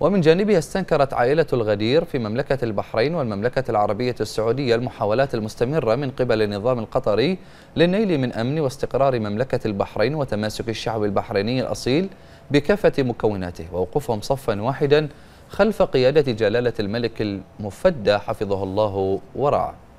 ومن جانبها استنكرت عائلة الغدير في مملكة البحرين والمملكة العربية السعودية المحاولات المستمرة من قبل النظام القطري للنيل من أمن واستقرار مملكة البحرين وتماسك الشعب البحريني الأصيل بكافة مكوناته ووقوفهم صفا واحدا خلف قيادة جلالة الملك المفدى حفظه الله ورعاه